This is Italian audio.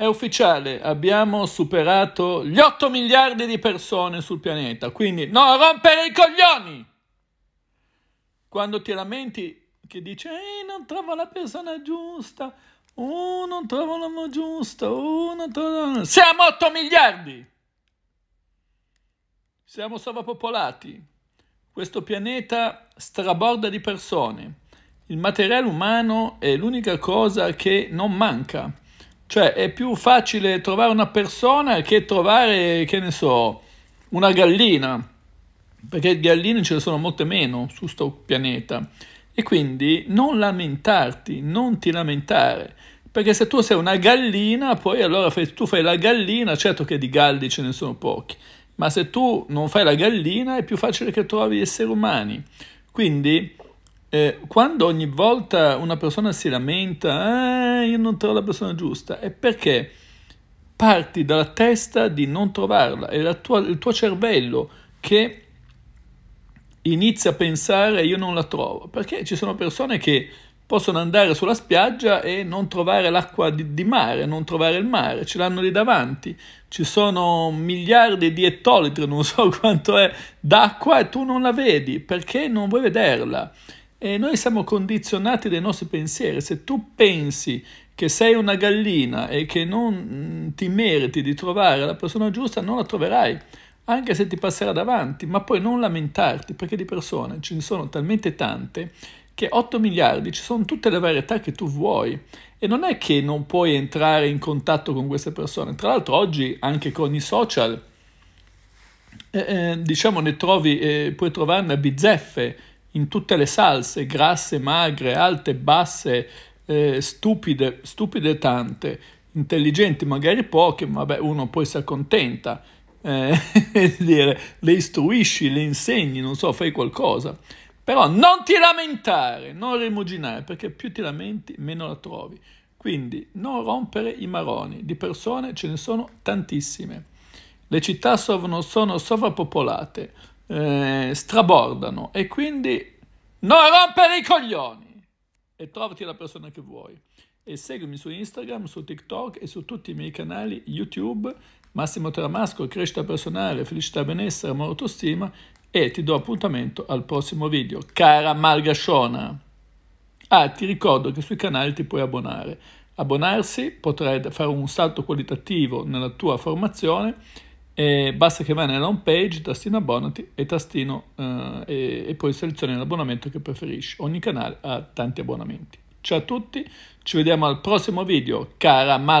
È ufficiale, abbiamo superato gli 8 miliardi di persone sul pianeta, quindi no, rompere i coglioni! Quando ti lamenti che dici, eh, non trovo la persona giusta, oh, non trovo l'uomo giusto, oh, non trovo... Siamo 8 miliardi! Siamo sovrappopolati, questo pianeta straborda di persone, il materiale umano è l'unica cosa che non manca. Cioè è più facile trovare una persona che trovare, che ne so, una gallina, perché galline ce ne sono molte meno su questo pianeta. E quindi non lamentarti, non ti lamentare, perché se tu sei una gallina, poi allora fai, tu fai la gallina, certo che di galli ce ne sono pochi, ma se tu non fai la gallina è più facile che trovi esseri umani. Quindi eh, quando ogni volta una persona si lamenta, eh, io non trovo la persona giusta, è perché parti dalla testa di non trovarla, è tua, il tuo cervello che inizia a pensare io non la trovo, perché ci sono persone che possono andare sulla spiaggia e non trovare l'acqua di, di mare, non trovare il mare, ce l'hanno lì davanti, ci sono miliardi di ettolitri, non so quanto è, d'acqua e tu non la vedi perché non vuoi vederla. E noi siamo condizionati dai nostri pensieri. Se tu pensi che sei una gallina e che non mm, ti meriti di trovare la persona giusta, non la troverai, anche se ti passerà davanti, ma poi non lamentarti, perché di persone ce ne sono talmente tante che 8 miliardi ci sono tutte le varietà che tu vuoi e non è che non puoi entrare in contatto con queste persone. Tra l'altro oggi anche con i social, eh, eh diciamo, ne trovi, eh, puoi trovarne a bizzeffe in tutte le salse, grasse, magre, alte, basse, eh, stupide, stupide tante, intelligenti magari poche, ma vabbè, uno poi si accontenta, eh, dire, le istruisci, le insegni, non so, fai qualcosa. Però non ti lamentare, non rimuginare, perché più ti lamenti, meno la trovi. Quindi non rompere i maroni, di persone ce ne sono tantissime. Le città sono, sono sovrappopolate, eh, strabordano e quindi non rompere i coglioni e trovati la persona che vuoi. E seguimi su Instagram, su TikTok e su tutti i miei canali YouTube, Massimo Tramasco, crescita personale, felicità, benessere, amore, autostima e ti do appuntamento al prossimo video. Cara Malgasciona! Ah, ti ricordo che sui canali ti puoi abbonare. Abbonarsi potrai fare un salto qualitativo nella tua formazione e basta che vai nella home page, tastino abbonati e, tastino, eh, e, e poi selezioni l'abbonamento che preferisci. Ogni canale ha tanti abbonamenti. Ciao a tutti, ci vediamo al prossimo video, cara Maria.